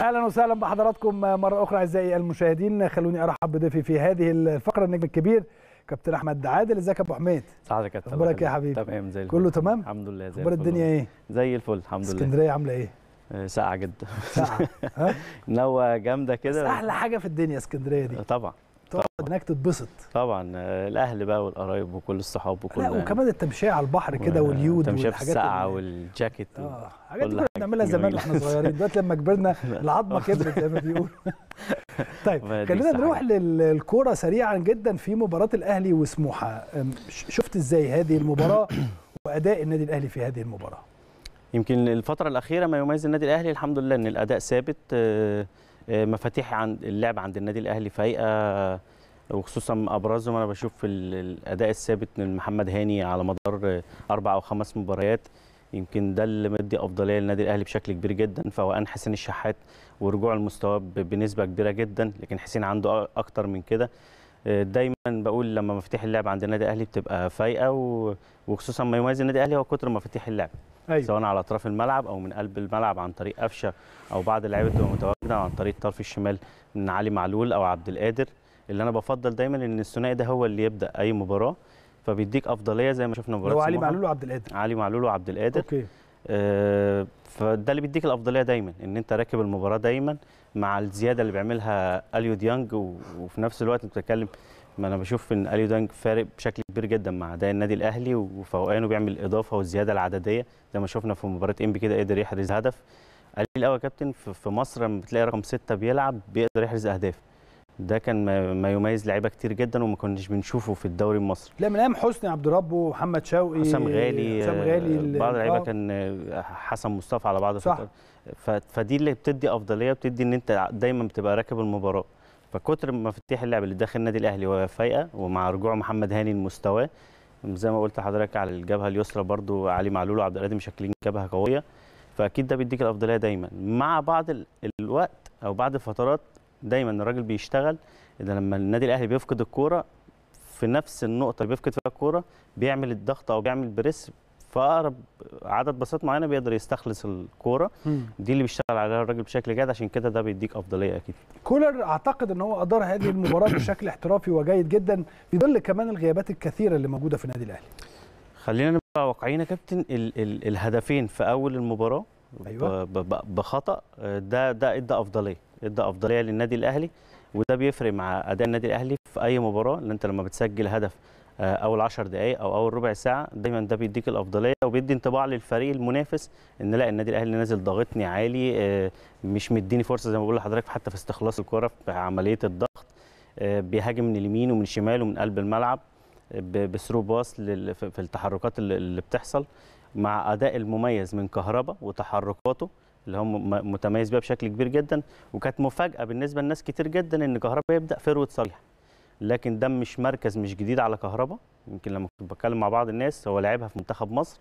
اهلا وسهلا بحضراتكم مره اخرى اعزائي المشاهدين خلوني ارحب بضيفي في هذه الفقره النجم الكبير كابتن احمد عادل ازيك يا ابو حميد صحتك يا كابتن اخبارك يا حبيبي تمام زي الفل كله تمام الحمد لله زي اخبار الدنيا ايه زي الفل الحمد لله اسكندريه عامله ايه آه، ساقعه جدا ساقعه نوه جامده كده احلى حاجه في الدنيا اسكندريه دي طبعا تقعد هناك تتبسط طبعا الاهل بقى والقرايب وكل الصحاب وكل لا وكمان يعني. التمشيه على البحر كده واليود والحاجات دي الساعه والجاكيت اه حاجات كنا بنعملها زمان واحنا صغيرين دلوقتي لما كبرنا آه. العظمه كبرت زي ما بيقولوا طيب خلينا نروح للكوره سريعا جدا في مباراه الاهلي وسموحه شفت ازاي هذه المباراه واداء النادي الاهلي في هذه المباراه يمكن الفتره الاخيره ما يميز النادي الاهلي الحمد لله ان الاداء ثابت آه، مفاتيح عن اللعب عند النادي الاهلي فايقه وخصوصا ابرزهم انا بشوف الاداء الثابت من محمد هاني على مدار اربع او خمس مباريات يمكن ده اللي مدي افضليه للنادي الاهلي بشكل كبير جدا فوقان حسين الشحات ورجوع المستوى بنسبه كبيره جدا لكن حسين عنده اكتر من كده آه، دايما بقول لما مفاتيح اللعب عند النادي الاهلي بتبقى فايقه وخصوصا ما يميز النادي الاهلي هو كتر مفاتيح اللعب أيوة. سواء على اطراف الملعب او من قلب الملعب عن طريق قفشه او بعض اللعيبه بتبقى متواجده عن طريق الطرف الشمال من علي معلول او عبد القادر اللي انا بفضل دايما ان الثنائي ده هو اللي يبدا اي مباراه فبيديك افضليه زي ما شفنا مباراه هو علي معلول وعبد القادر علي معلول وعبد القادر اوكي آه فده اللي بيديك الافضليه دايما ان انت راكب المباراه دايما مع الزياده اللي بيعملها اليو ديانج وفي نفس الوقت بتتكلم ما انا بشوف ان اليو دانج فارق بشكل كبير جدا مع اداء النادي الاهلي وفوقانه بيعمل الاضافه والزياده العدديه زي ما شفنا في مباراه انبي كده قدر يحرز هدف قليل قوي يا كابتن في مصر لما بتلاقي رقم سته بيلعب بيقدر يحرز اهداف ده كان ما يميز لعيبه كتير جدا وما كناش بنشوفه في الدوري المصري لا من ايام حسني عبد ربه ومحمد شوقي حسام غالي حسام غالي آه، بعض اللعيبه كان آه، حسن مصطفى على بعض صح فدي اللي بتدي افضليه بتدي ان انت دايما بتبقى راكب المباراه فكتر مفاتيح اللعب اللي داخل النادي الاهلي فايقه ومع رجوع محمد هاني لمستواه زي ما قلت لحضرتك على الجبهه اليسرى برضو علي معلول وعبد القادر مشكلين جبهه قويه فاكيد ده بيديك الافضليه دايما مع بعض الوقت او بعض الفترات دايما الراجل بيشتغل اذا لما النادي الاهلي بيفقد الكوره في نفس النقطه اللي بيفقد فيها الكوره بيعمل الضغط او بيعمل بريس فاقرب عدد بساط معينه بيقدر يستخلص الكوره دي اللي بيشتغل عليها الراجل بشكل جيد عشان كده ده بيديك افضليه اكيد كولر اعتقد ان هو ادار هذه المباراه بشكل احترافي وجيد جدا في ظل كمان الغيابات الكثيره اللي موجوده في النادي الاهلي خلينا نبقى واقعيين يا كابتن ال ال الهدفين في اول المباراه أيوة. بخطا ده ده ادى افضليه ادى افضليه للنادي الاهلي وده بيفرق مع اداء النادي الاهلي في اي مباراه ان انت لما بتسجل هدف آه، اول 10 دقائق او اول ربع ساعه دايما ده بيديك الافضليه وبيدي انطباع للفريق المنافس ان لا النادي الاهلي نازل ضاغطني عالي آه، مش مديني فرصه زي ما بقول لحضرتك حتى في استخلاص الكره في عمليه الضغط آه، بيهاجم من اليمين ومن الشمال ومن قلب الملعب بثرو باص في التحركات اللي بتحصل مع اداء المميز من كهربا وتحركاته اللي هو متميز بيها بشكل كبير جدا وكانت مفاجاه بالنسبه لناس كتير جدا ان كهربا يبدا فيرود صريح لكن ده مش مركز مش جديد على كهربا يمكن لما كنت بتكلم مع بعض الناس هو لعبها في منتخب مصر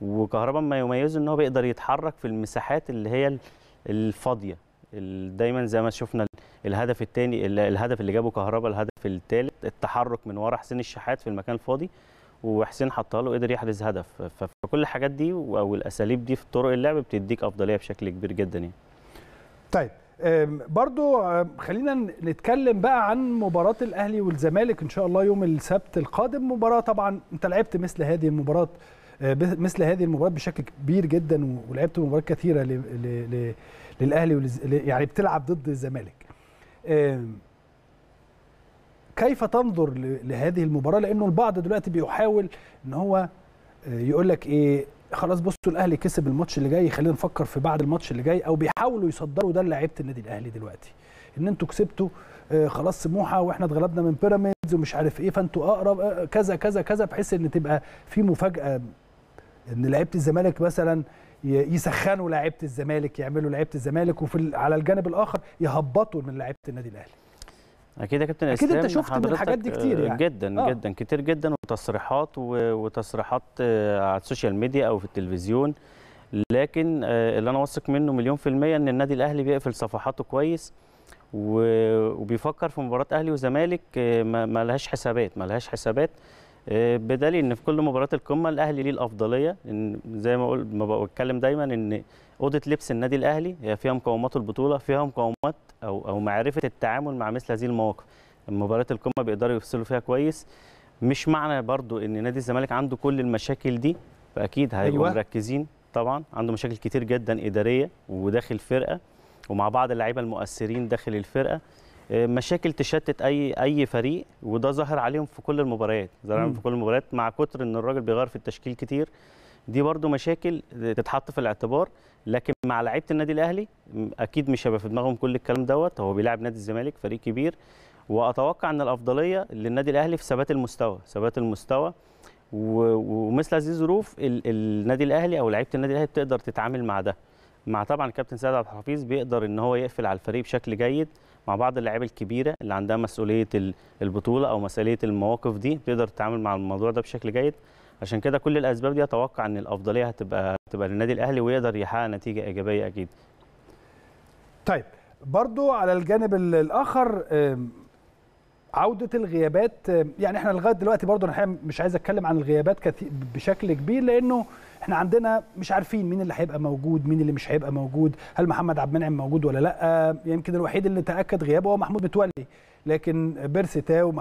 وكهربا ما يميزه ان هو بيقدر يتحرك في المساحات اللي هي الفاضيه دايما زي ما شفنا الهدف الثاني الهدف اللي جابه كهربا الهدف الثالث التحرك من ورا حسين الشحات في المكان الفاضي وحسين حطها له قدر يحرز هدف فكل الحاجات دي او الاساليب دي في طرق اللعب بتديك افضليه بشكل كبير جدا يعني. طيب برضو خلينا نتكلم بقى عن مباراة الأهلي والزمالك إن شاء الله يوم السبت القادم مباراة طبعا أنت لعبت مثل هذه المباراة أه، مثل هذه المباراة بشكل كبير جدا ولعبت مباريات كثيرة للأهلي يعني بتلعب ضد الزمالك كيف تنظر لهذه المباراة لأنه البعض دلوقتي بيحاول أن هو أه، يقول لك إيه خلاص بصوا الاهلي كسب الماتش اللي جاي خلينا نفكر في بعد الماتش اللي جاي او بيحاولوا يصدروا ده لعيبه النادي الاهلي دلوقتي ان انتوا كسبتوا آه، خلاص سموحه واحنا اتغلبنا من بيراميدز ومش عارف ايه فانتوا اقرب آه، آه، كذا كذا كذا بحيث ان تبقى في مفاجاه ان لعيبه الزمالك مثلا يسخنوا لعيبه الزمالك يعملوا لعيبه الزمالك وفي على الجانب الاخر يهبطوا من لعيبه النادي الاهلي اكيد يا كابتن اكيد انت شفت من الحاجات دي آه، كتير يعني جدا آه. جدا كتير جدا وتصريحات وتصريحات آه، على السوشيال ميديا او في التلفزيون لكن آه، اللي انا واثق منه مليون في الميه ان النادي الاهلي بيقفل صفحاته كويس وبيفكر في مباراه اهلي وزمالك ما لهاش حسابات ما لهاش حسابات بدليل ان في كل مباراه القمه الاهلي ليه الافضليه إن زي ما اقول ما بتكلم دايما ان اوضه لبس النادي الاهلي هي فيها مقومات البطوله فيها مقومات او او معرفه التعامل مع مثل هذه المواقف مباراه القمه بيقدروا يفصلوا فيها كويس مش معنى برضو ان نادي الزمالك عنده كل المشاكل دي فاكيد هيبقوا أيوة. مركزين طبعا عنده مشاكل كتير جدا اداريه وداخل فرقه ومع بعض اللعيبه المؤثرين داخل الفرقه آه، مشاكل تشتت اي اي فريق وده ظهر عليهم في كل المباريات ظهر عليهم في كل المباريات مع كتر ان الراجل بيغير في التشكيل كتير دي برضو مشاكل تتحط في الاعتبار لكن مع لعيبه النادي الاهلي اكيد مش هيبقى في دماغهم كل الكلام دوت هو بيلعب نادي الزمالك فريق كبير واتوقع ان الافضليه للنادي الاهلي في ثبات المستوى ثبات المستوى ومثل هذه الظروف النادي الاهلي او لعيبه النادي الاهلي بتقدر تتعامل مع ده مع طبعا كابتن سيد عبد الحفيظ بيقدر ان هو يقفل على الفريق بشكل جيد مع بعض اللعيبه الكبيره اللي عندها مسؤوليه البطوله او مسؤوليه المواقف دي بتقدر تتعامل مع الموضوع ده بشكل جيد عشان كده كل الاسباب دي اتوقع ان الافضليه هتبقى هتبقى للنادي الاهلي ويقدر يحقق نتيجه ايجابيه اكيد طيب برضو على الجانب الاخر عودة الغيابات يعني احنا لغايه دلوقتي برضه انا مش عايز اتكلم عن الغيابات بشكل كبير لانه احنا عندنا مش عارفين مين اللي هيبقى موجود مين اللي مش هيبقى موجود هل محمد عبد المنعم موجود ولا لا يمكن الوحيد اللي تاكد غيابه هو محمود متولي لكن بيرسي تاو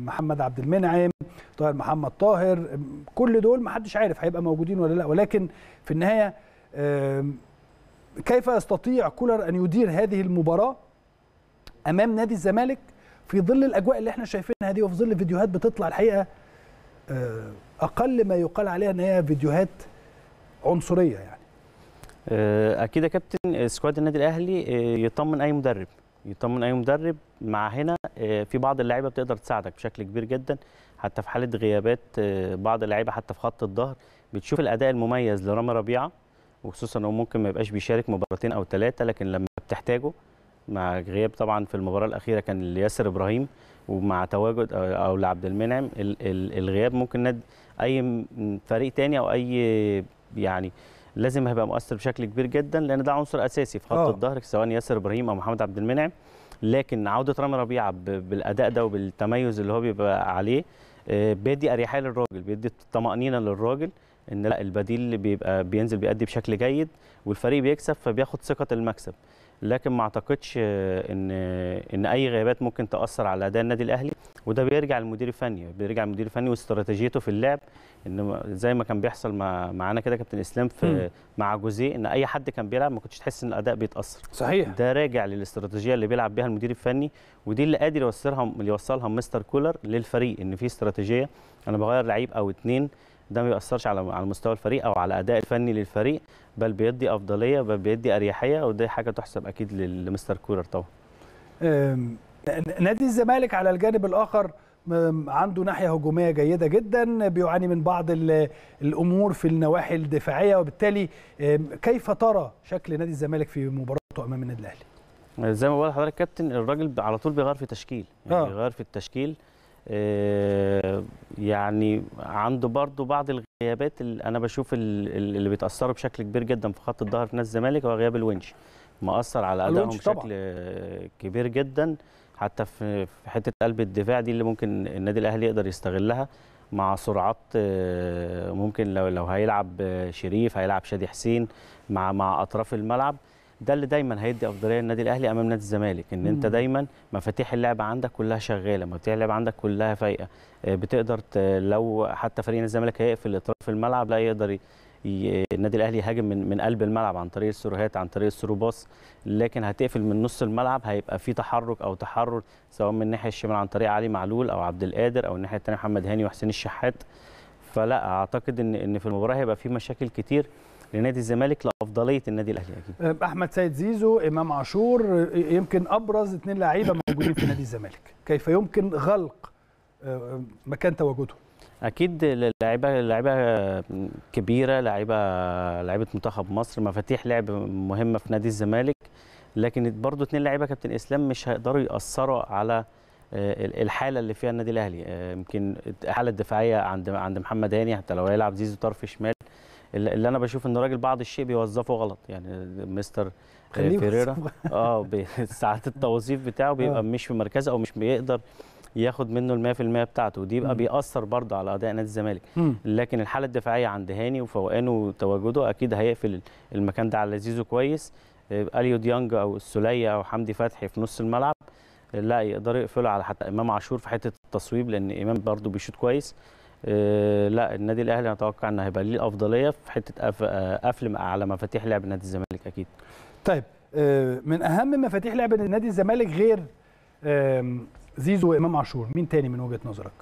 محمد عبد المنعم طاهر محمد طاهر كل دول ما حدش عارف هيبقى موجودين ولا لا ولكن في النهايه كيف يستطيع كولر ان يدير هذه المباراه امام نادي الزمالك في ظل الاجواء اللي احنا شايفينها دي وفي ظل فيديوهات بتطلع الحقيقه آه، اقل ما يقال عليها ان هي فيديوهات عنصريه يعني آه، اكيد يا كابتن آه، سكواد النادي الاهلي يطمن اي مدرب يطمن اي مدرب مع هنا آه، في بعض اللعيبه بتقدر تساعدك بشكل كبير جدا حتى في حاله غيابات آه، بعض اللعيبه حتى في خط الظهر بتشوف الاداء المميز لرامي ربيعه وخصوصا انه ممكن ما يبقاش بيشارك مباراتين او ثلاثه لكن لما بتحتاجه مع غياب طبعا في المباراه الاخيره كان لياسر ابراهيم ومع تواجد آه، او لعبد المنعم الغياب ممكن ند اي فريق تاني او اي يعني لازم هيبقى مؤثر بشكل كبير جدا لان ده عنصر اساسي في خط آه. الظهر سواء ياسر ابراهيم او محمد عبد المنعم لكن عوده رامي ربيعه بالاداء ده وبالتميز اللي هو بيبقى عليه آه، بيدي اريحيه للراجل بيدي طمانينه للراجل ان لا البديل بيبقى بينزل بيأدي بشكل جيد والفريق بيكسب فبياخد ثقه المكسب لكن ما اعتقدش ان ان اي غيابات ممكن تاثر على اداء النادي الاهلي وده بيرجع للمدير الفني بيرجع للمدير الفني واستراتيجيته في اللعب ان زي ما كان بيحصل مع معانا كده كابتن اسلام في مع جوزيه ان اي حد كان بيلعب ما كنتش تحس ان الاداء بيتاثر صحيح ده راجع للاستراتيجيه اللي بيلعب بيها المدير الفني ودي اللي قادر يوصلها يوصلها مستر كولر للفريق ان في استراتيجيه انا بغير لعيب او اتنين ده ما بيأثرش على على مستوى الفريق او على الاداء الفني للفريق بل بيدي افضليه بل بيدي اريحيه ودي حاجه تحسب اكيد لمستر كولر طبعا نادي الزمالك على الجانب الاخر عنده ناحيه هجوميه جيده جدا بيعاني من بعض الامور في النواحي الدفاعيه وبالتالي كيف ترى شكل نادي الزمالك في مباراته امام النادي الاهلي زي ما بقول لحضرتك كابتن الراجل على طول بيغير في تشكيل يعني آه. بيغير في التشكيل آه، يعني عنده برضه بعض الغيابات اللي انا بشوف اللي بيتاثروا بشكل كبير جدا في خط الظهر في نادي الزمالك هو غياب الونش مأثر على ادائهم بشكل كبير جدا حتى في حته قلب الدفاع دي اللي ممكن النادي الاهلي يقدر يستغلها مع سرعات آه، ممكن لو لو هيلعب آه، شريف هيلعب شادي حسين مع مع اطراف الملعب ده اللي دايما هيدي افضليه للنادي الاهلي امام نادي الزمالك ان مم. انت دايما مفاتيح اللعب عندك كلها شغاله مفاتيح اللعب عندك كلها فايقه آه، بتقدر لو حتى فريق الزمالك هيقفل اطراف الملعب لا يقدر النادي الاهلي يهاجم من من قلب الملعب عن طريق السروهات عن طريق السروباص لكن هتقفل من نص الملعب هيبقى في تحرك او تحرر سواء من الناحيه الشمال عن طريق علي معلول او عبد القادر او الناحيه الثانيه محمد هاني وحسين الشحات فلا اعتقد ان ان في المباراه هيبقى في مشاكل كتير لنادي الزمالك لافضليه النادي الاهلي اكيد أه، احمد سيد زيزو امام عاشور أه، يمكن ابرز اثنين لعيبه موجودين في نادي الزمالك كيف يمكن غلق أه، مكان تواجدهم اكيد اللعيبه اللعيبه كبيره لعيبه لعيبه منتخب مصر مفاتيح لعب مهمه في نادي الزمالك لكن برضو اثنين لعيبه كابتن اسلام مش هيقدروا ياثروا على الحاله اللي فيها النادي الاهلي يمكن الحاله الدفاعيه عند عند محمد هاني حتى لو هيلعب زيزو طرف شمال اللي انا بشوف ان الراجل بعض الشيء بيوظفه غلط يعني مستر آه، فيريرا اه ساعات التوظيف بتاعه بيبقى آه. مش في مركزه او مش بيقدر ياخد منه ال 100% بتاعته ودي يبقى بيأثر برضه على اداء نادي الزمالك لكن الحاله الدفاعيه عند هاني وفوقانه وتواجده اكيد هيقفل المكان ده على زيزو كويس آه، اليو ديانج او السوليه او حمدي فتحي في نص الملعب لا يقدروا يقفلوا على حتى امام عاشور في حته التصويب لان امام برضه بيشوط كويس آه، لا النادي الاهلي انا اتوقع ان هيبقى ليه افضليه في حته قفل آه، على مفاتيح لعب نادي الزمالك اكيد طيب آه، من اهم مفاتيح لعب نادي الزمالك غير زيزو وامام عاشور مين تاني من وجهه نظرك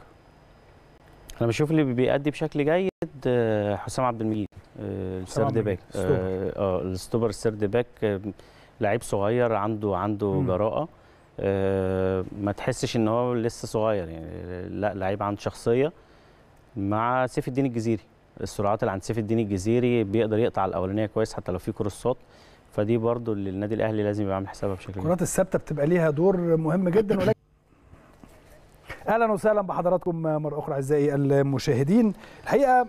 انا بشوف اللي بيأدي بشكل جيد حسام عبد المجيد السرد باك اه الستوبر السرد باك لعيب صغير عنده عنده مم. جراءه آه ما تحسش ان هو لسه صغير يعني لا لعيب عنده شخصيه مع سيف الدين الجزيري السرعات اللي عند سيف الدين الجزيري بيقدر يقطع الاولانيه كويس حتى لو في كروسات فدي برضو اللي النادي الاهلي لازم يبقى عامل حسابها بشكل كبير الكرات الثابته بتبقى ليها دور مهم جدا ولكن اهلا وسهلا بحضراتكم مره اخرى اعزائي المشاهدين الحقيقه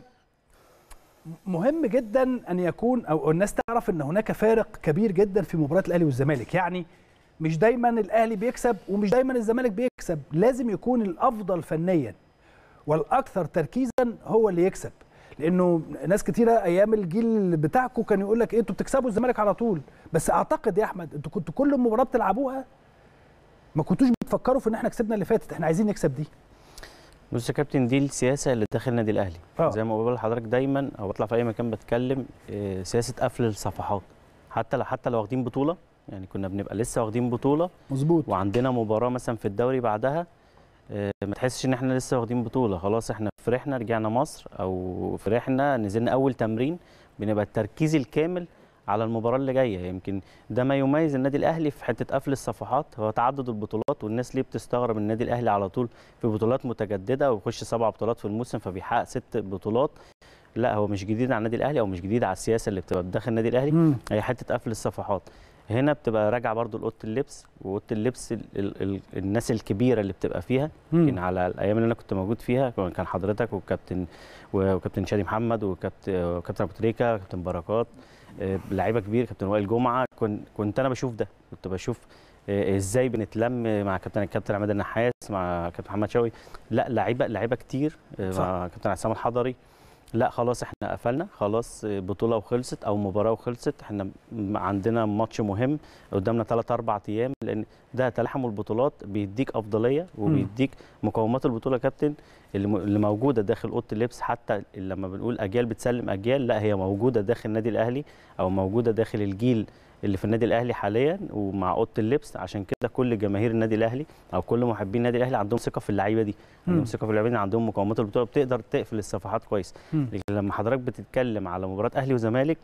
مهم جدا ان يكون او الناس تعرف ان هناك فارق كبير جدا في مباراه الاهلي والزمالك يعني مش دايما الاهلي بيكسب ومش دايما الزمالك بيكسب لازم يكون الافضل فنيا والاكثر تركيزا هو اللي يكسب لانه ناس كتيره ايام الجيل بتاعكم كان يقول لك إيه انتوا بتكسبوا الزمالك على طول بس اعتقد يا احمد انتوا كنتوا كل مباراه بتلعبوها ما كنتوش بتفكروا في ان احنا كسبنا اللي فاتت احنا عايزين نكسب دي بص يا كابتن دي السياسه اللي داخل النادي الاهلي أوه. زي ما بقول لحضرتك دايما او بطلع في اي مكان بتكلم آه، سياسه قفل الصفحات حتى لو حتى لو واخدين بطوله يعني كنا بنبقى لسه واخدين بطوله مظبوط وعندنا مباراه مثلا في الدوري بعدها آه، ما تحسش ان احنا لسه واخدين بطوله خلاص احنا فرحنا رجعنا مصر او فرحنا نزلنا اول تمرين بنبقى التركيز الكامل على المباراه اللي جايه يمكن ده ما يميز النادي الاهلي في حته قفل الصفحات هو تعدد البطولات والناس ليه بتستغرب النادي الاهلي على طول في بطولات متجدده ويخش سبع بطولات في الموسم فبيحقق ست بطولات لا هو مش جديد على النادي الاهلي او مش جديد على السياسه اللي بتبقى داخل النادي الاهلي هي حته قفل الصفحات هنا بتبقى راجعه برضو لاوضه اللبس واوضه اللبس الـ الـ الـ الناس الكبيره اللي بتبقى فيها يمكن على الايام اللي انا كنت موجود فيها كان حضرتك والكابتن وكابتن شادي محمد وكابتن ابو تريكه وكابتن بركات آه، لعيبه كبير كابتن وائل جمعه كنت انا بشوف ده كنت بشوف آه، ازاي بنتلم مع كابتن الكابتن عماد النحاس مع كابتن محمد شوقي لا لعيبه لعيبه كتير آه، مع كابتن عصام الحضري لا خلاص احنا قفلنا خلاص بطوله وخلصت او مباراه وخلصت احنا عندنا ماتش مهم قدامنا 3 4 ايام لان ده تلاحم البطولات بيديك افضليه وبيديك مقومات البطوله كابتن اللي موجوده داخل اوضه اللبس حتى لما بنقول اجيال بتسلم اجيال لا هي موجوده داخل النادي الاهلي او موجوده داخل الجيل اللي في النادي الاهلي حاليا ومع اوضه اللبس عشان كده كل جماهير النادي الاهلي او كل محبين النادي الاهلي عندهم ثقه في اللعيبه دي عندهم ثقه في اللعيبه عندهم مقاومات البطوله بتقدر تقفل الصفحات كويس لكن لما حضرتك بتتكلم على مباراه اهلي وزمالك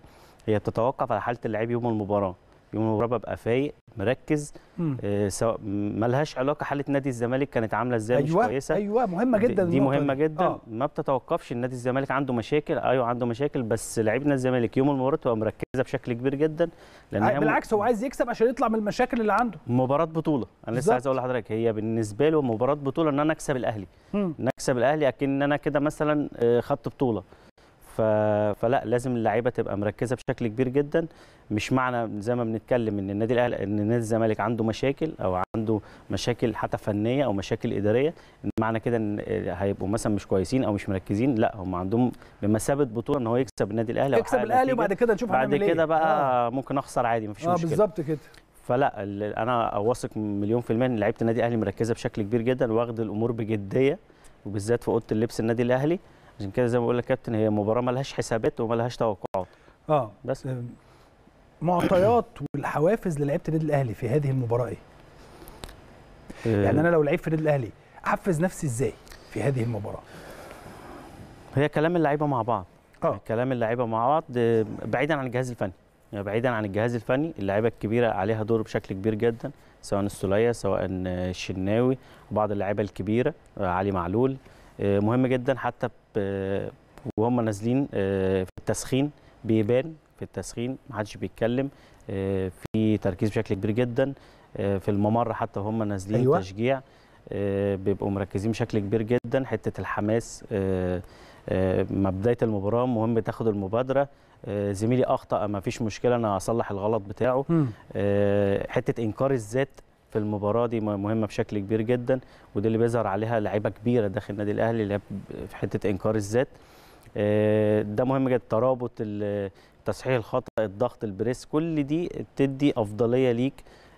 هي بتتوقف على حاله اللعيب يوم المباراه يوم المباراه ببقى فايق مركز آه، سواء ملهاش علاقه حاله نادي الزمالك كانت عامله ازاي أيوة مش كويسه ايوه مهمه جدا دي مهمه جدا آه. ما بتتوقفش النادي الزمالك عنده مشاكل ايوه عنده مشاكل بس لعيبه الزمالك يوم المباراه تبقى مركزه بشكل كبير جدا لان آه، بالعكس هو عايز يكسب عشان يطلع من المشاكل اللي عنده مباراه بطوله انا لسه عايز اقول لحضرتك هي بالنسبه له مباراه بطوله ان انا اكسب الاهلي ان انا اكسب الاهلي اكن انا كده مثلا آه، خدت بطوله فلا لازم اللعيبه تبقى مركزه بشكل كبير جدا مش معنى زي ما بنتكلم ان النادي الاهلي ان نادي الزمالك عنده مشاكل او عنده مشاكل حتى فنيه او مشاكل اداريه معنى كده ان هيبقوا مثلا مش كويسين او مش مركزين لا هم عندهم بمثابه بطوله ان هو يكسب النادي الاهلي يكسب الاهلي وبعد كده نشوف بعد إيه. كده بقى آه. ممكن اخسر عادي مفيش آه مشكله اه بالظبط كده فلا انا واثق مليون في الميه ان لعيبه النادي الاهلي مركزه بشكل كبير جدا واخد الامور بجديه وبالذات في اوضه اللبس النادي الاهلي عشان كده زي ما بقول لك كابتن هي مباراه لهاش حسابات لهاش توقعات اه بس آه، معطيات والحوافز للعيبه النادي الاهلي في هذه المباراه ايه؟ آه. يعني انا لو لعيب في النادي الاهلي احفز نفسي ازاي في هذه المباراه؟ هي كلام اللعيبه مع بعض اه يعني كلام اللعيبه مع بعض آه، بعيدا عن الجهاز الفني يعني بعيدا عن الجهاز الفني اللعيبه الكبيره عليها دور بشكل كبير جدا سواء السوليه سواء الشناوي بعض اللعيبه الكبيره علي معلول مهم جدا حتى آه، وهم نازلين آه، في التسخين بيبان في التسخين ما حدش بيتكلم آه، في تركيز بشكل كبير جدا في الممر حتى وهم نازلين أيوة. تشجيع بيبقوا مركزين بشكل كبير جدا حته الحماس ما بدايه المباراه مهم تاخد المبادره زميلي اخطا ما فيش مشكله انا اصلح الغلط بتاعه حته انكار الذات في المباراه دي مهمه بشكل كبير جدا وده اللي بيظهر عليها لعيبه كبيره داخل النادي الاهلي اللي في حته انكار الذات آه، ده مهم جدا ترابط تصحيح الخطا الضغط البريس كل دي بتدي افضليه ليك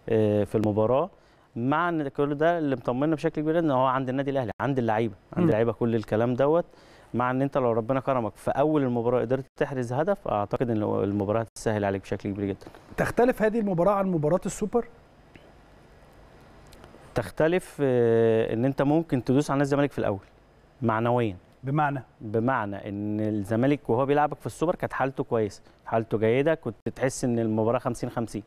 آه، في المباراه مع ان كل ده اللي مطمنا بشكل كبير ان هو عند النادي الاهلي عند اللعيبه عند اللعيبه كل الكلام دوت مع ان انت لو ربنا كرمك في اول المباراه قدرت تحرز هدف اعتقد ان المباراه هتسهل عليك بشكل كبير جدا تختلف هذه المباراه عن مباراه السوبر تختلف آه، ان انت ممكن تدوس على نادي الزمالك في الاول معنويا بمعنى بمعنى ان الزمالك وهو بيلعبك في السوبر كانت حالته كويسه حالته جيده كنت تحس ان المباراه 50 50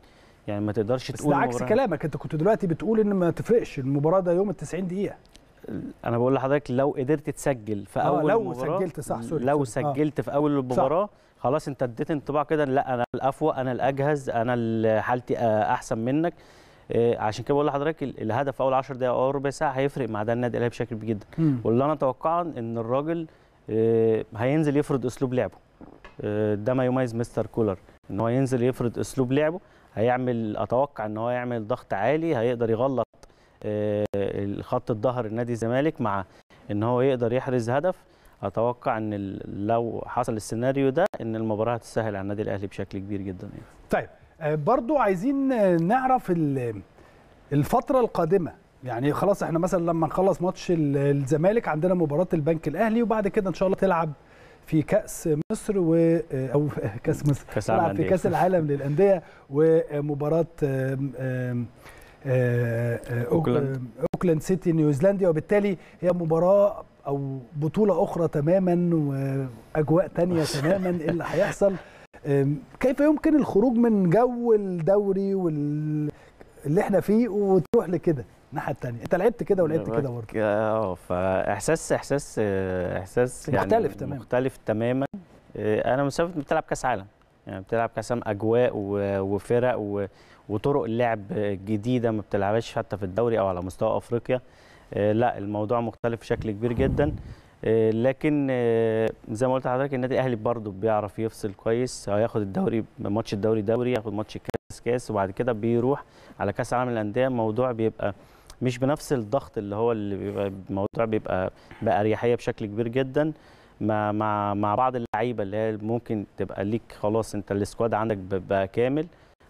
يعني ما تقدرش بس تقول بس عكس كلامك انت كنت دلوقتي بتقول ان ما تفرقش المباراه ده يوم ال 90 دقيقه انا بقول لحضرتك لو قدرت تسجل في آه، اول آه لو المباراه سجلت صح سوري لو آه. سجلت آه. في اول المباراه خلاص انت اديت انطباع كده لا انا الافوق انا الاجهز انا حالتي احسن منك آه، عشان كده بقول لحضرتك الهدف اول 10 دقائق او ربع ساعه هيفرق مع ده النادي الاهلي بشكل كبير جدا واللي انا اتوقعه ان الراجل آه، هينزل يفرض اسلوب لعبه آه، ده ما يميز مستر كولر ان هو ينزل يفرض اسلوب لعبه هيعمل اتوقع ان هو يعمل ضغط عالي هيقدر يغلط خط الظهر النادي الزمالك مع ان هو يقدر يحرز هدف اتوقع ان لو حصل السيناريو ده ان المباراه هتسهل على النادي الاهلي بشكل كبير جدا يعني. طيب آه، برضو عايزين نعرف الفترة القادمة يعني خلاص احنا مثلا لما نخلص ماتش الزمالك عندنا مباراة البنك الأهلي وبعد كده إن شاء الله تلعب في كأس مصر و آه، أو كأس مصر كأس تلعب في كأس العالم للأندية ومباراة آه، أوكلاند أوكلاند سيتي نيوزيلندي وبالتالي هي مباراة أو بطولة أخرى تماما وأجواء تانية تماما إيه اللي هيحصل كيف يمكن الخروج من جو الدوري وال اللي احنا فيه وتروح لكده الناحيه الثانيه انت لعبت كده ولعبت كده برضه اه فاحساس احساس احساس يعني مختلف تماما مختلف تماما أه، انا مسافه بتلعب كاس عالم يعني بتلعب كاس عالم اجواء وفرق وطرق اللعب جديده ما بتلعبهاش حتى في الدوري او على مستوى افريقيا أه، لا الموضوع مختلف بشكل كبير جدا آه، لكن آه، زي ما قلت لحضرتك النادي الاهلي برضه بيعرف يفصل كويس هياخد الدوري ماتش الدوري دوري ياخد ماتش كاس كاس وبعد كده بيروح على كاس عالم الانديه الموضوع بيبقى مش بنفس الضغط اللي هو اللي بيبقى الموضوع بيبقى باريحيه بشكل كبير جدا مع مع مع بعض اللعيبه اللي هي ممكن تبقى ليك خلاص انت السكواد عندك بقى كامل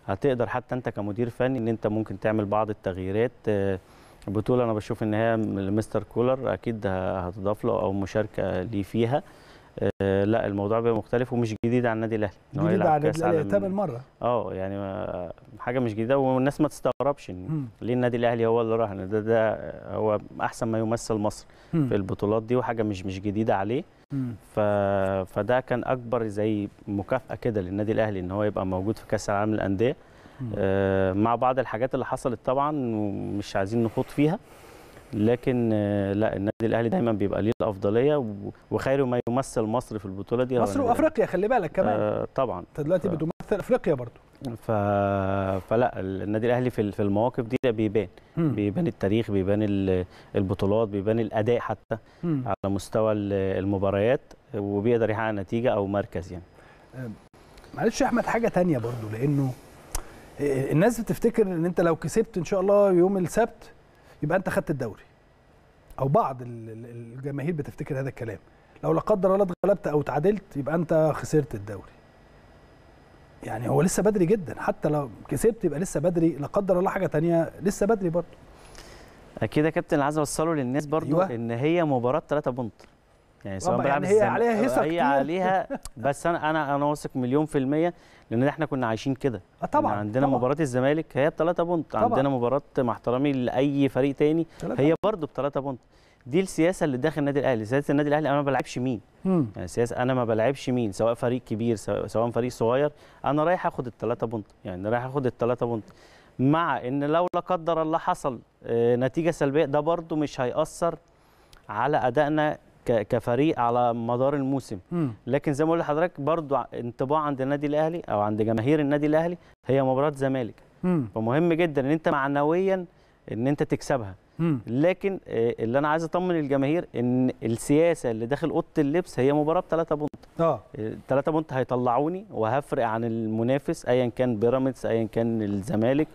هتقدر حتى انت كمدير فني ان انت ممكن تعمل بعض التغييرات آه، البطوله انا بشوف ان هي لمستر كولر اكيد هتضاف له او مشاركه ليه فيها آه، لا الموضوع بيبقى مختلف ومش جديد على النادي الاهلي جديد عن النادي الاهلي العالم تامن مره اه يعني حاجه مش جديده والناس ما تستغربش ان ليه النادي الاهلي هو اللي راح ده ده هو احسن ما يمثل مصر م. في البطولات دي وحاجه مش مش جديده عليه ف... فده كان اكبر زي مكافاه كده للنادي الاهلي ان هو يبقى موجود في كاس العالم للانديه آه، مع بعض الحاجات اللي حصلت طبعا ومش عايزين نخوض فيها لكن آه، لا النادي الاهلي دايما بيبقى ليه الافضليه وخير ما يمثل مصر في البطوله دي مصر وافريقيا خلي بالك كمان آه طبعا انت دلوقتي ف... بتمثل افريقيا برضو ف... فلا النادي الاهلي في المواقف دي بيبان م. بيبان التاريخ بيبان البطولات بيبان الاداء حتى م. على مستوى المباريات وبيقدر يحقق نتيجه او مركز يعني آه، معلش يا احمد حاجه ثانيه برضو لانه الناس بتفتكر ان انت لو كسبت ان شاء الله يوم السبت يبقى انت خدت الدوري او بعض الجماهير بتفتكر هذا الكلام لو لا قدر الله اتغلبت او تعادلت يبقى انت خسرت الدوري يعني هو لسه بدري جدا حتى لو كسبت يبقى لسه بدري لا قدر الله حاجه تانية لسه بدري برضه اكيد يا كابتن عايز اوصله للناس برضه أيوة. ان هي مباراه 3 بونت يعني سواء يعني هي عليها هيصه هي عليها بس انا انا انا واثق مليون في الميه لان احنا كنا عايشين كده آه، طبعا عندنا طبعا. مباراه الزمالك هي بثلاثه بونت طبعا. عندنا مباراه مع احترامي لاي فريق تاني هي برضه بثلاثه بونت دي السياسه اللي داخل النادي الاهلي سياسه النادي الاهلي انا ما بلعبش مين مم. يعني سياسه انا ما بلعبش مين سواء فريق كبير سواء فريق صغير انا رايح اخد الثلاثه بونت يعني رايح اخد الثلاثه بونت مع ان لو لا قدر الله حصل آه، نتيجه سلبيه ده برضه مش هياثر على ادائنا كفريق على مدار الموسم لكن زي ما قلت لحضرتك برضو انطباع عند النادي الاهلي او عند جماهير النادي الاهلي هي مباراه زمالك فمهم جدا ان انت معنويا ان انت تكسبها لكن آه، اللي انا عايز اطمن الجماهير ان السياسه اللي داخل اوضه اللبس هي مباراه بثلاثه بونت اه ثلاثه آه، بونت هيطلعوني وهفرق عن المنافس ايا كان بيراميدز ايا كان الزمالك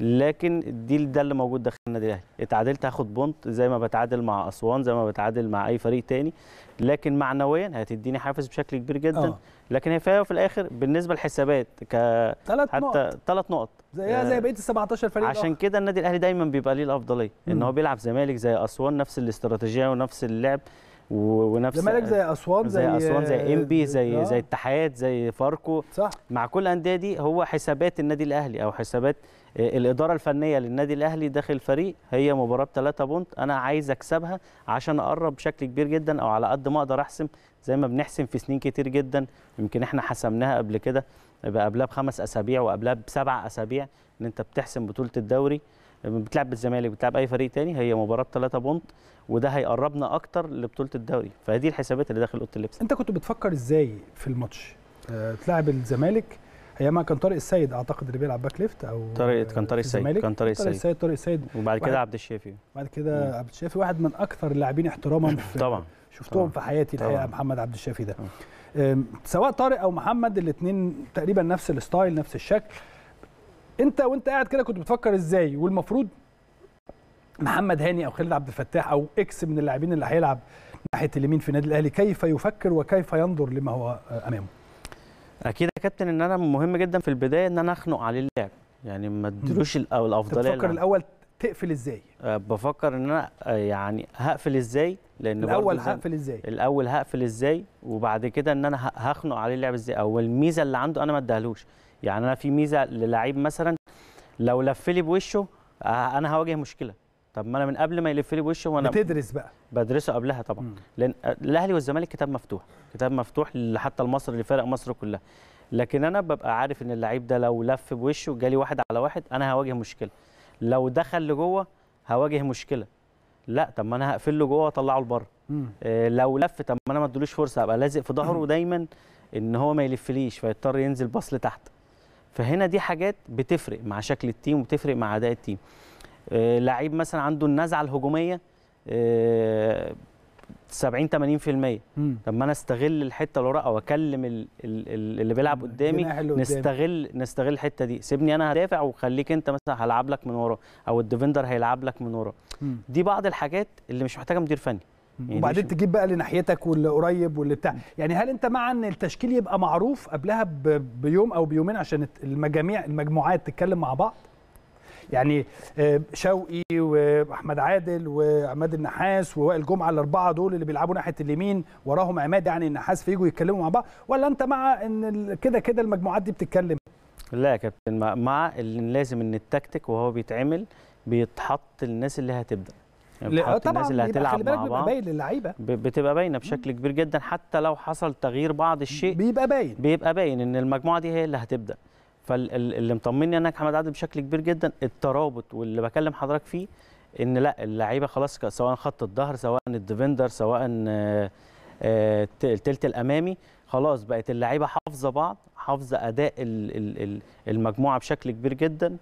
لكن دي ده اللي موجود داخل النادي الاهلي اتعادلت هاخد بونت زي ما بتعادل مع اسوان زي ما بتعادل مع اي فريق تاني لكن معنويا هتديني حافز بشكل كبير جدا أوه. لكن هي في الاخر بالنسبه للحسابات ك تلت حتى نقط. ثلاث نقط زيها زي آه، بقيه ال 17 فريق عشان آه. كده النادي الاهلي دايما بيبقى ليه الافضليه ان هو بيلعب زمالك زي اسوان نفس الاستراتيجيه ونفس اللعب ونفس الزمالك زي اسوان زي, زي اسوان زي انبي زي آه. زي اتحاد زي فاركو صح. مع كل الانديه دي هو حسابات النادي الاهلي او حسابات آه، الاداره الفنيه للنادي الاهلي داخل الفريق هي مباراه بثلاثة بونت انا عايز اكسبها عشان اقرب بشكل كبير جدا او على قد ما اقدر احسم زي ما بنحسم في سنين كتير جدا يمكن احنا حسمناها قبل كده قبلها بخمس اسابيع وقبلها بسبع اسابيع ان انت بتحسم بطوله الدوري بتلعب بالزمالك بتلعب اي فريق تاني هي مباراه 3 بونت وده هيقربنا اكتر لبطوله الدوري فدي الحسابات اللي داخل اوضه اللبس انت كنت بتفكر ازاي في الماتش أه تلعب الزمالك ايامها كان طارق السيد اعتقد اللي بيلعب باك ليفت او طارق كان طارق السيد كان طارق السيد السيد طارق السيد وبعد كده عبد الشافي بعد كده عبد الشافي واحد من اكثر اللاعبين احتراما في طبعا شفتهم في حياتي الحقيقه محمد عبد الشافي ده آه. سواء طارق او محمد الاثنين تقريبا نفس الستايل نفس الشكل انت وانت قاعد كده كنت بتفكر ازاي والمفروض محمد هاني او خالد عبد الفتاح او اكس من اللاعبين اللي هيلعب ناحيه اليمين في النادي الاهلي كيف يفكر وكيف ينظر لما هو امامه اكيد يا كابتن ان انا مهم جدا في البدايه ان انا اخنق عليه اللعب يعني ما ادلوش الافضليه بتفكر الاول تقفل ازاي أه بفكر ان انا أه، يعني هقفل ازاي لان الاول هقفل ازاي الاول هقفل ازاي وبعد كده ان انا هخنق عليه اللعب ازاي او الميزه اللي عنده انا ما اديهالوش يعني انا في ميزه للعيب مثلا لو لف لي بوشه آه، انا هواجه مشكله طب ما انا من قبل ما يلف لي بوشه وانا بتدرس بقى بدرسه قبلها طبعا مم. لان الاهلي والزمالك كتاب مفتوح كتاب مفتوح لحتى لمصر لفرق مصر كلها لكن انا ببقى عارف ان اللعيب ده لو لف بوشه جالي واحد على واحد انا هواجه مشكله لو دخل لجوه هواجه مشكله لا طب ما انا هقفل له جوه واطلعه لبره إيه لو لف طب ما انا ما ادلوش فرصه ابقى لازق في ظهره دايما ان هو ما يلفليش فيضطر ينزل باص لتحت فهنا دي حاجات بتفرق مع شكل التيم وبتفرق مع اداء التيم آه، لعيب مثلا عنده النزعه الهجوميه 70 آه، 80% مم. لما انا استغل الحته اللي ورا واكلم اكلم اللي بيلعب قدامي نستغل نستغل الحته دي سيبني انا هدافع وخليك انت مثلا هلعب لك من ورا او الديفندر هيلعب لك من ورا دي بعض الحاجات اللي مش محتاجه مدير فني يعني وبعدين تجيب بقى لناحيتك واللي قريب واللي بتاع يعني هل انت مع ان التشكيل يبقى معروف قبلها بيوم او بيومين عشان المجاميع المجموعات تتكلم مع بعض يعني آه، شوقي واحمد عادل وعماد النحاس ووائل جمعه الاربعه دول اللي بيلعبوا ناحيه اليمين وراهم عماد يعني النحاس فيجوا يتكلموا مع بعض ولا انت مع ان كده كده المجموعات دي بتتكلم لا يا كابتن مع اللي لازم ان التكتيك وهو بيتعمل بيتحط للناس اللي هتبدا يعني آه، طبعا اللي هتلعب خلي بالك مع بيبقى باين للعيبه بتبقى باينه بشكل كبير جدا حتى لو حصل تغيير بعض الشيء بيبقى باين بيبقى باين ان المجموعه دي هي اللي هتبدا فاللي مطمني انا احمد عادل بشكل كبير جدا الترابط واللي بكلم حضرتك فيه ان لا اللعيبه خلاص سواء خط الظهر سواء الديفندر سواء آه، آه، التلت الامامي خلاص بقت اللعيبه حافظه بعض حافظه اداء المجموعه بشكل كبير جدا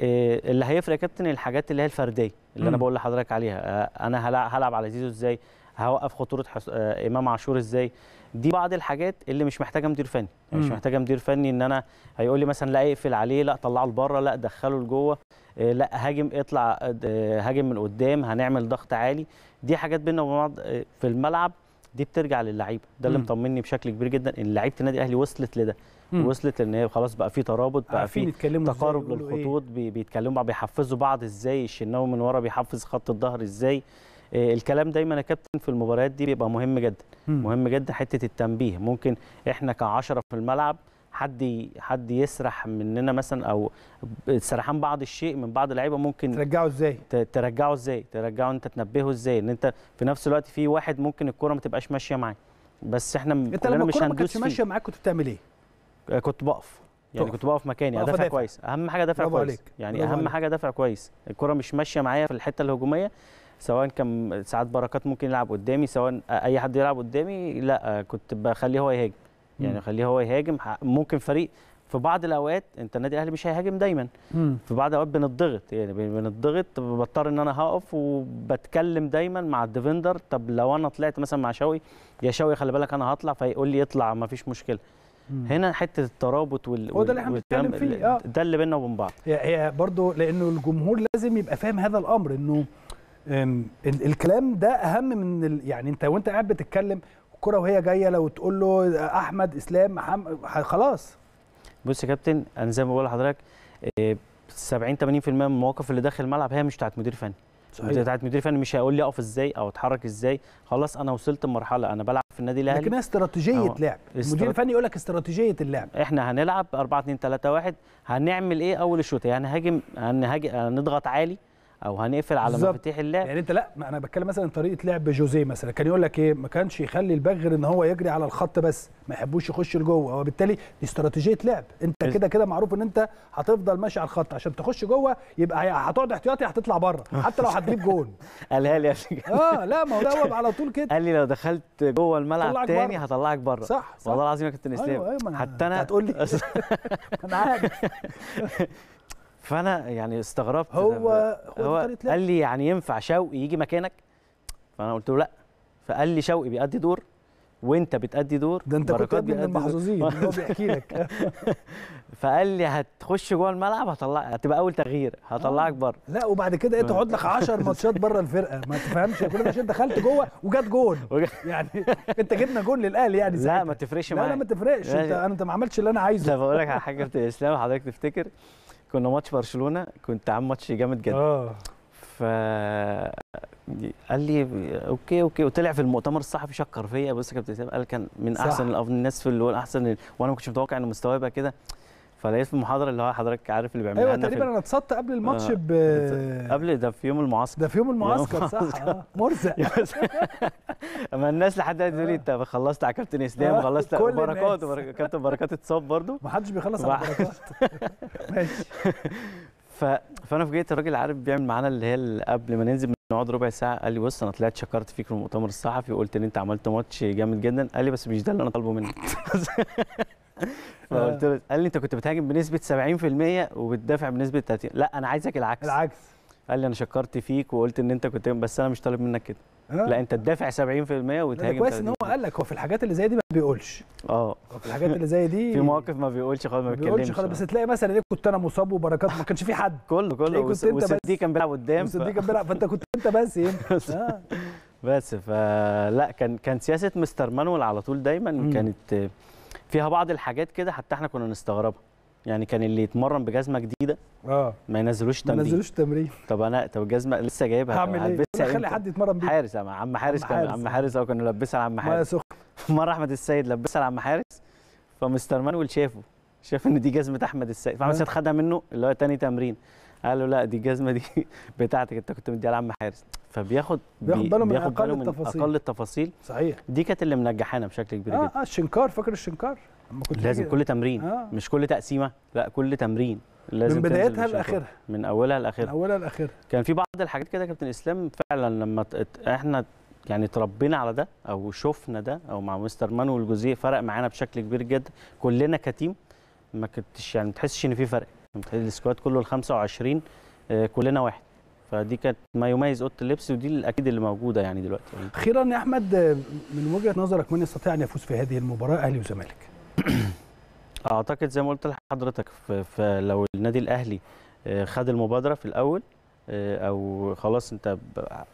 آه، اللي هيفرق يا كابتن الحاجات اللي هي الفرديه اللي م. انا بقول لحضرتك عليها آه، انا هلعب على زيزو ازاي هوقف خطوره حس... آه، امام عاشور ازاي دي بعض الحاجات اللي مش محتاجه مدير فني يعني مش محتاجه مدير فني ان انا هيقول لي مثلا لا اقفل عليه لا طلعه لبره لا دخله لجوه لا هاجم اطلع هاجم من قدام هنعمل ضغط عالي دي حاجات بينا وبين بعض في الملعب دي بترجع للعيبه ده اللي مطمني بشكل كبير جدا ان لعيبه النادي الاهلي وصلت لده مم. وصلت ان هي خلاص بقى في ترابط بقى في تقارب إيه؟ للخطوط إيه؟ بيتكلموا بقى بيحفزوا بعض ازاي الشناوي من ورا بيحفز خط الظهر ازاي آه، الكلام دايما يا كابتن في المباريات دي بيبقى مهم جدا مم. مهم جدا حته التنبيه ممكن احنا كعشرة في الملعب حد حد يسرح مننا مثلا او سرحان بعض الشيء من بعض اللعيبه ممكن ترجعه ازاي ترجعه ازاي ترجعه انت تنبهه ازاي ان انت في نفس الوقت في واحد ممكن الكوره ما تبقاش ماشيه معاه بس احنا انت لما الكره ما كانتش ماشيه معاك كنت بتعمل ايه كنت بقف يعني كنت بقف مكاني ادافع دافع. كويس اهم حاجه دافع كويس عليك. يعني اهم عليك. حاجه دافع كويس الكره مش ماشيه معايا في الحته الهجوميه سواء كان ساعات بركات ممكن يلعب قدامي سواء اي حد يلعب قدامي لا كنت بخليه هو يهاجم يعني خليه هو يهاجم ممكن فريق في بعض الاوقات انت النادي الاهلي مش هيهاجم دايما مم. في بعض الاوقات بنضغط يعني بنضغط بضطر ان انا هقف وبتكلم دايما مع الديفندر طب لو انا طلعت مثلا مع شوقي يا شوقي خلي بالك انا هطلع فيقول لي اطلع ما فيش مشكله هنا حته الترابط وال هو ده اللي احنا بنتكلم فيه اه ده اللي بينا وبين بعض هي برضه لانه الجمهور لازم يبقى فاهم هذا الامر انه الكلام ده اهم من ال... يعني انت وانت قاعد بتتكلم كرة وهي جايه لو تقول له احمد اسلام محمد خلاص بص يا كابتن انا زي ما بقول لحضرتك 70 آه، 80% من المواقف اللي داخل الملعب هي مش بتاعت مدير فني صحيح بتاعت مدير فني مش هيقول لي اقف ازاي او اتحرك ازاي خلاص انا وصلت المرحلة انا بلعب في النادي الاهلي لكن هي استراتيجيه أوه. لعب استرات... المدير الفني يقول لك استراتيجيه اللعب احنا هنلعب 4 2 3 1 هنعمل ايه اول الشوط يعني هاجم هنهاجم هنضغط عالي او هنقفل على مفاتيح اللعب يعني انت لا ما انا بتكلم مثلا طريقه لعب جوزيه مثلا كان يقول لك ايه ما كانش يخلي البغ غير ان هو يجري على الخط بس ما يحبوش يخش لجوه وبالتالي دي استراتيجيه لعب انت كده كده معروف ان انت هتفضل ماشي على الخط عشان تخش جوه يبقى هتقعد احتياطي هتطلع بره حتى لو هتجيب جون قالها لي اه لا ما هو دوب على طول كده قال لي لو دخلت جوه الملعب تاني هطلعك بره صح, صح والله العظيم يا كابتن اسلام أيوة أيوة حتى انا هتقول لي انا عارف فانا يعني استغربت هو هو, هو قال لي يعني ينفع شوقي يجي مكانك فانا قلت له لا فقال لي شوقي بيأدي دور وانت بتأدي دور ده انت كنت من المحظوظين هو بيحكي لك فقال لي هتخش جوه الملعب هطلع هتبقى اول تغيير هطلعك آه. بره لا وبعد كده انت إيه، تقعد لك 10 ماتشات بره الفرقه ما تفهمش كل ماتش دخلت جوه وجات جون يعني انت جبنا جون للاهلي يعني لا ما تفرقش معايا لا, لا ما تفرقش انت انت ما عملتش اللي انا عايزه طب اقول لك على حاجه يا اسلام حضرتك تفتكر كنا ماتش برشلونه كنت عامل ماتش جامد جدا اه ف قال لي اوكي اوكي وطلع في المؤتمر الصحفي شكر فيا بص يا كابتن قال كان من احسن الناس في اللي هو احسن وانا ما كنتش متوقع ان مستواه يبقى كده فانا المحاضره اللي هو حضرتك عارف اللي بيعملها ايوه تقريبا انا اتصدت قبل الماتش آه، ب قبل ده في يوم المعسكر ده في يوم المعسكر صح آه مرزق اما الناس لحد دلوقتي تقول لي انت آه. خلصت على كابتن اسلام آه، خلصت على بركات كابتن بركات اتصاب برضه ما حدش بيخلص على بركات ماشي فانا فوجئت الراجل عارف بيعمل معانا اللي هي قبل ما ننزل نقعد ربع ساعه قال لي بص انا طلعت شكرت فيك في المؤتمر الصحفي وقلت ان انت عملت ماتش جامد جدا قال لي بس مش ده اللي انا طالبه منك فقلت آه. له قال لي انت كنت بتهاجم بنسبه 70% وبتدافع بنسبه 30 لا انا عايزك العكس العكس قال لي انا شكرت فيك وقلت ان انت كنت بس انا مش طالب منك كده آه. لا انت تدافع 70% وتهاجم كويس ان هو قال لك هو في الحاجات اللي زي دي ما بيقولش اه في الحاجات اللي زي دي في مواقف ما بيقولش خالص ما بيتكلمش بيقولش خالص بس آه. تلاقي مثلا ليه كنت انا مصاب وبركات ما كانش في حد كله كله كنت انت بس دي كان بيلعب قدام دي كان بيلعب فانت كنت انت بس يمكن بس فلا كان كان سياسه مستر مانويل على طول دايما كانت فيها بعض الحاجات كده حتى احنا كنا نستغربها يعني كان اللي يتمرن بجزمه جديده اه ما ينزلوش تمرين ما ينزلوش تمرين طب انا طب الجزمه لسه جايبها هعمل ايه؟ خلي حد يتمرن بيها حارس يا عم حارس كان عم حارس اه كنا لبسها لعم حارس مره احمد السيد لبسها لعم حارس فمستر مانويل شافه شاف ان دي جزمه احمد السيد فاحمد السيد خدها منه اللي هو تاني تمرين قال له لا دي الجزمه دي بتاعتك انت كنت مديها لعم حارس فبياخد بياخد باله من بياخد اقل التفاصيل اقل التفاصيل صحيح دي كانت اللي منجحانا بشكل كبير آه جدا اه الشنكار فاكر الشنكار كنت لازم كل تمرين آه. مش كل تقسيمه لا كل تمرين لازم من بدايتها لاخرها من اولها لاخرها من اولها لاخرها كان في بعض الحاجات كده كابتن اسلام فعلا لما احنا يعني اتربينا على ده او شفنا ده او مع مستر مانويل جوزيه فرق معانا بشكل كبير جدا كلنا كتيم ما كنتش يعني ما تحسش ان في فرق السكواد كله ال 25 آه، كلنا واحد فدي كانت ما يميز اوضه اللبس ودي الاكيد اللي موجوده يعني دلوقتي اخيرا يا احمد آه، من وجهه نظرك من يستطيع ان يفوز في هذه المباراه اهلي وزمالك اعتقد زي ما قلت لحضرتك لو النادي الاهلي آه، خد المبادره في الاول او خلاص انت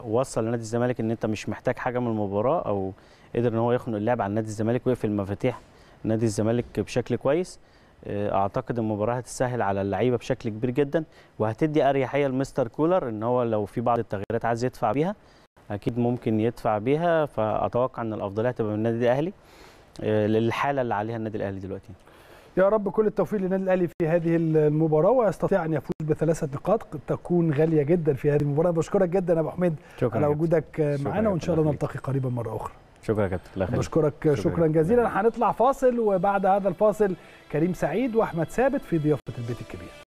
وصل لنادي الزمالك ان انت مش محتاج حاجه من المباراه او قدر ان هو يخنق اللعب على نادي الزمالك ويقفل مفاتيح نادي الزمالك بشكل كويس آه، اعتقد المباراه هتسهل على اللعيبه بشكل كبير جدا وهتدي اريحيه لمستر كولر ان هو لو في بعض التغييرات عايز يدفع بيها اكيد ممكن يدفع بيها فاتوقع ان الافضليه هتبقى من النادي الاهلي آه، للحاله اللي عليها النادي الاهلي دلوقتي يا رب كل التوفيق للنادي الاهلي في هذه المباراه ويستطيع ان يفوز بثلاثه نقاط تكون غاليه جدا في هذه المباراه بشكرك جدا يا ابو حميد على وجودك معنا وان شاء الله نلتقي قريبا مره اخرى شكرا يا كابتن بشكرك شكرا, شكرا جزيلا هنطلع فاصل وبعد هذا الفاصل كريم سعيد واحمد ثابت في ضيافه البيت الكبير